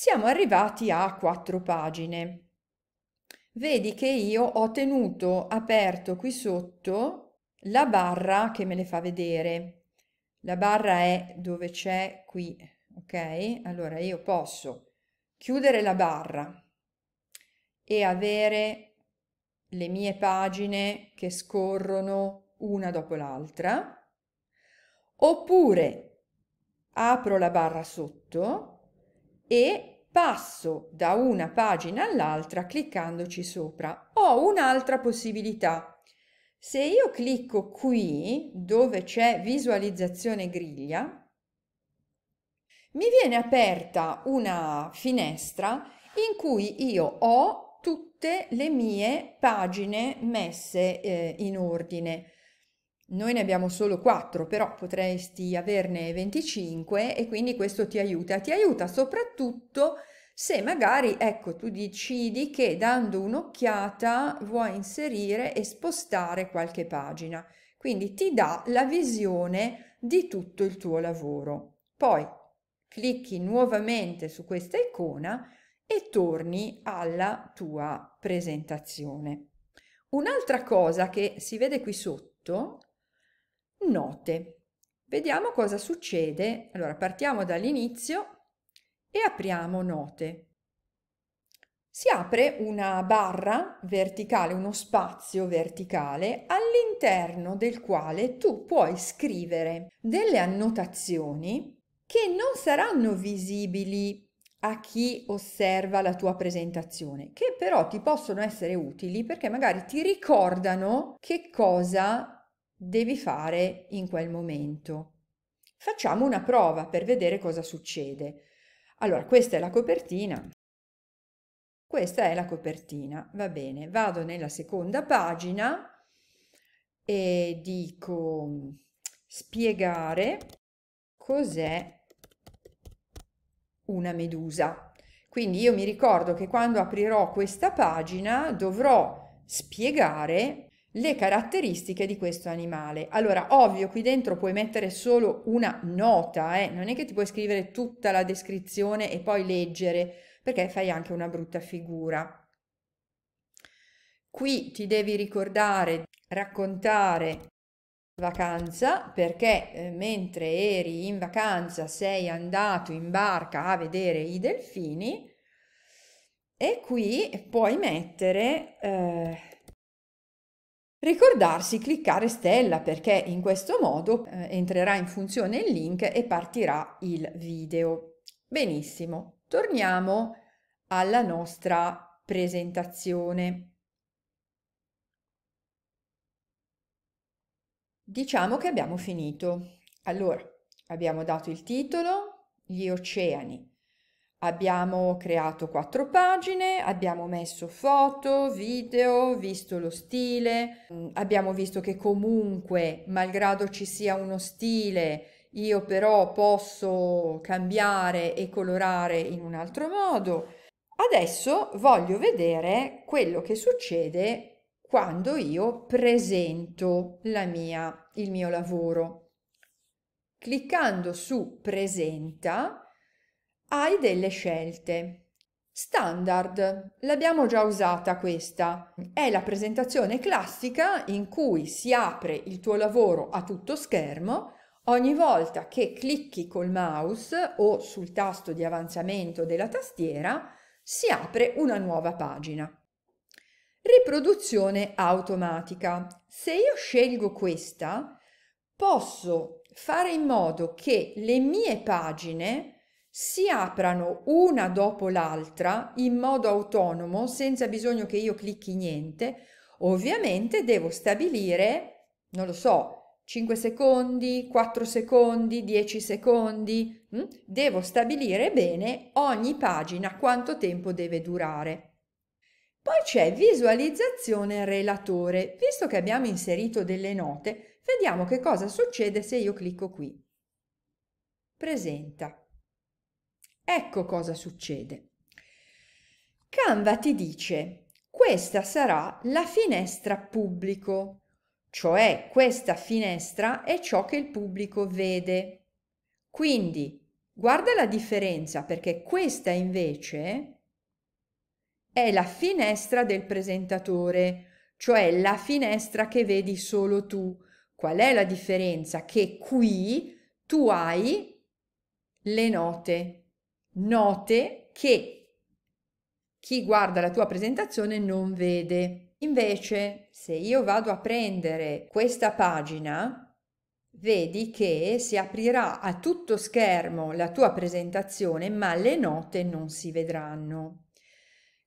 Siamo arrivati a quattro pagine. Vedi che io ho tenuto aperto qui sotto la barra che me le fa vedere. La barra è dove c'è qui, ok? Allora io posso chiudere la barra e avere le mie pagine che scorrono una dopo l'altra, oppure apro la barra sotto e passo da una pagina all'altra cliccandoci sopra. Ho un'altra possibilità. Se io clicco qui dove c'è visualizzazione griglia, mi viene aperta una finestra in cui io ho tutte le mie pagine messe eh, in ordine. Noi ne abbiamo solo 4, però potresti averne 25 e quindi questo ti aiuta. Ti aiuta soprattutto se magari, ecco, tu decidi che dando un'occhiata vuoi inserire e spostare qualche pagina. Quindi ti dà la visione di tutto il tuo lavoro. Poi clicchi nuovamente su questa icona e torni alla tua presentazione. Un'altra cosa che si vede qui sotto note. Vediamo cosa succede. Allora, partiamo dall'inizio e apriamo note. Si apre una barra verticale, uno spazio verticale all'interno del quale tu puoi scrivere delle annotazioni che non saranno visibili a chi osserva la tua presentazione, che però ti possono essere utili perché magari ti ricordano che cosa devi fare in quel momento. Facciamo una prova per vedere cosa succede. Allora, questa è la copertina. Questa è la copertina, va bene. Vado nella seconda pagina e dico spiegare cos'è una medusa. Quindi io mi ricordo che quando aprirò questa pagina dovrò spiegare le caratteristiche di questo animale. Allora, ovvio, qui dentro puoi mettere solo una nota, eh? non è che ti puoi scrivere tutta la descrizione e poi leggere, perché fai anche una brutta figura. Qui ti devi ricordare, raccontare vacanza, perché eh, mentre eri in vacanza sei andato in barca a vedere i delfini e qui puoi mettere... Eh, Ricordarsi cliccare stella perché in questo modo eh, entrerà in funzione il link e partirà il video. Benissimo, torniamo alla nostra presentazione. Diciamo che abbiamo finito. Allora, abbiamo dato il titolo, gli oceani, Abbiamo creato quattro pagine, abbiamo messo foto, video, visto lo stile, mm, abbiamo visto che comunque, malgrado ci sia uno stile, io però posso cambiare e colorare in un altro modo. Adesso voglio vedere quello che succede quando io presento mia, il mio lavoro. Cliccando su presenta, hai delle scelte. Standard, l'abbiamo già usata questa, è la presentazione classica in cui si apre il tuo lavoro a tutto schermo ogni volta che clicchi col mouse o sul tasto di avanzamento della tastiera si apre una nuova pagina. Riproduzione automatica. Se io scelgo questa, posso fare in modo che le mie pagine si aprano una dopo l'altra in modo autonomo, senza bisogno che io clicchi niente, ovviamente devo stabilire, non lo so, 5 secondi, 4 secondi, 10 secondi. Mm? Devo stabilire bene ogni pagina quanto tempo deve durare. Poi c'è visualizzazione relatore. Visto che abbiamo inserito delle note, vediamo che cosa succede se io clicco qui. Presenta. Ecco cosa succede. Canva ti dice questa sarà la finestra pubblico, cioè questa finestra è ciò che il pubblico vede. Quindi guarda la differenza perché questa invece è la finestra del presentatore, cioè la finestra che vedi solo tu. Qual è la differenza? Che qui tu hai le note, note che chi guarda la tua presentazione non vede. Invece, se io vado a prendere questa pagina, vedi che si aprirà a tutto schermo la tua presentazione, ma le note non si vedranno.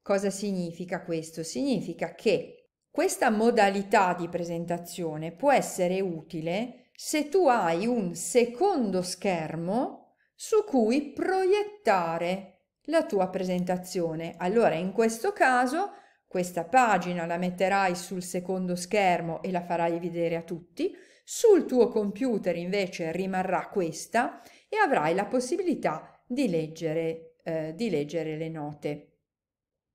Cosa significa questo? Significa che questa modalità di presentazione può essere utile se tu hai un secondo schermo su cui proiettare la tua presentazione. Allora, in questo caso, questa pagina la metterai sul secondo schermo e la farai vedere a tutti. Sul tuo computer invece rimarrà questa e avrai la possibilità di leggere, eh, di leggere le note.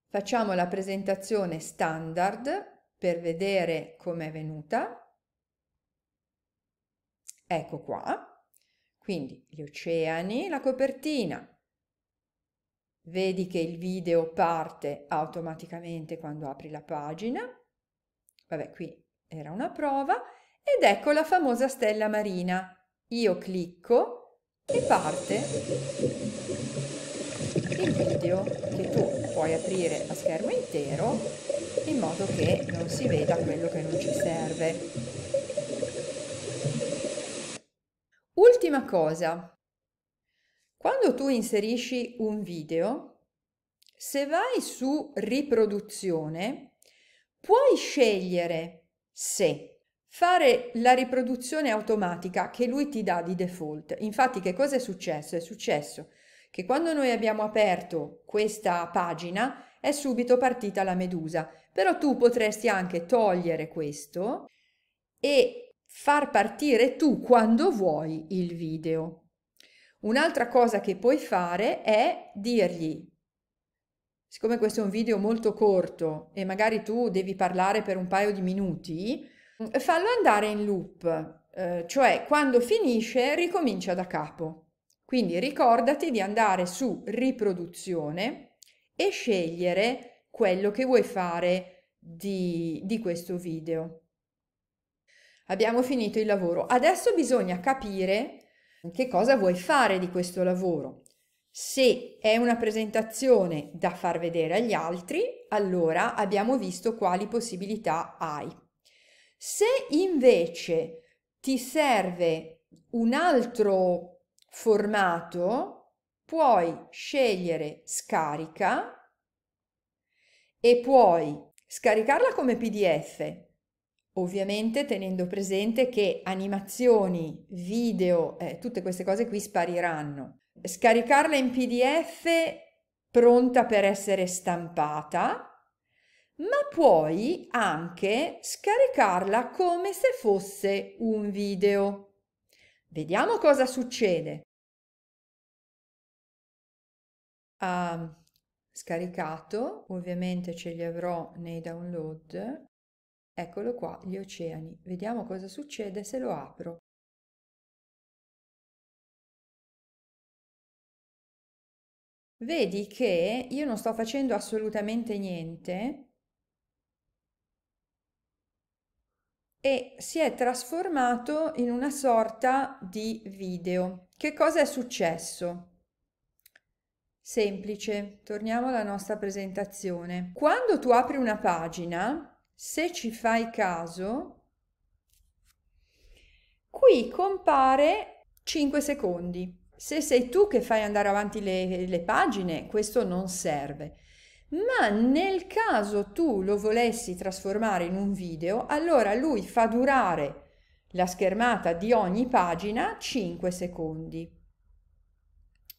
Facciamo la presentazione standard per vedere com'è venuta. Ecco qua. Quindi gli oceani, la copertina. Vedi che il video parte automaticamente quando apri la pagina. Vabbè, qui era una prova. Ed ecco la famosa stella marina. Io clicco e parte il video che tu puoi aprire a schermo intero in modo che non si veda quello che non ci serve. Ultima cosa, quando tu inserisci un video, se vai su riproduzione, puoi scegliere se fare la riproduzione automatica che lui ti dà di default. Infatti che cosa è successo? È successo che quando noi abbiamo aperto questa pagina è subito partita la medusa, però tu potresti anche togliere questo e far partire tu quando vuoi il video. Un'altra cosa che puoi fare è dirgli, siccome questo è un video molto corto e magari tu devi parlare per un paio di minuti, fallo andare in loop, eh, cioè quando finisce ricomincia da capo. Quindi ricordati di andare su riproduzione e scegliere quello che vuoi fare di, di questo video abbiamo finito il lavoro. Adesso bisogna capire che cosa vuoi fare di questo lavoro. Se è una presentazione da far vedere agli altri, allora abbiamo visto quali possibilità hai. Se invece ti serve un altro formato, puoi scegliere scarica e puoi scaricarla come PDF Ovviamente tenendo presente che animazioni, video, eh, tutte queste cose qui spariranno. Scaricarla in PDF pronta per essere stampata, ma puoi anche scaricarla come se fosse un video. Vediamo cosa succede. Ha scaricato, ovviamente ce li avrò nei download. Eccolo qua, gli oceani. Vediamo cosa succede se lo apro. Vedi che io non sto facendo assolutamente niente e si è trasformato in una sorta di video. Che cosa è successo? Semplice, torniamo alla nostra presentazione. Quando tu apri una pagina, se ci fai caso, qui compare 5 secondi. Se sei tu che fai andare avanti le, le pagine, questo non serve. Ma nel caso tu lo volessi trasformare in un video, allora lui fa durare la schermata di ogni pagina 5 secondi.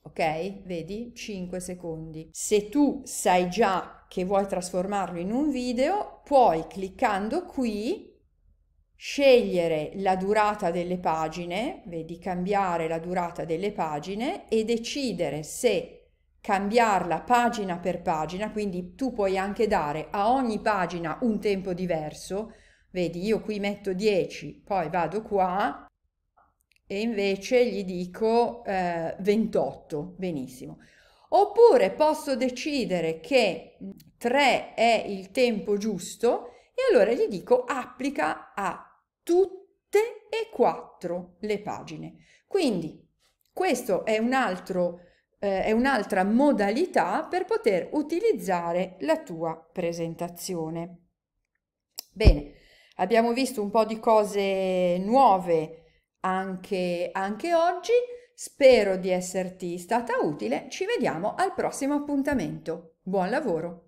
Ok? Vedi? 5 secondi. Se tu sai già che vuoi trasformarlo in un video, puoi cliccando qui scegliere la durata delle pagine, vedi cambiare la durata delle pagine e decidere se cambiarla pagina per pagina, quindi tu puoi anche dare a ogni pagina un tempo diverso, vedi io qui metto 10, poi vado qua e invece gli dico eh, 28, benissimo. Oppure posso decidere che 3 è il tempo giusto e allora gli dico applica a tutte e quattro le pagine. Quindi questo è un altro eh, è un'altra modalità per poter utilizzare la tua presentazione. Bene, abbiamo visto un po' di cose nuove anche, anche oggi. Spero di esserti stata utile, ci vediamo al prossimo appuntamento. Buon lavoro!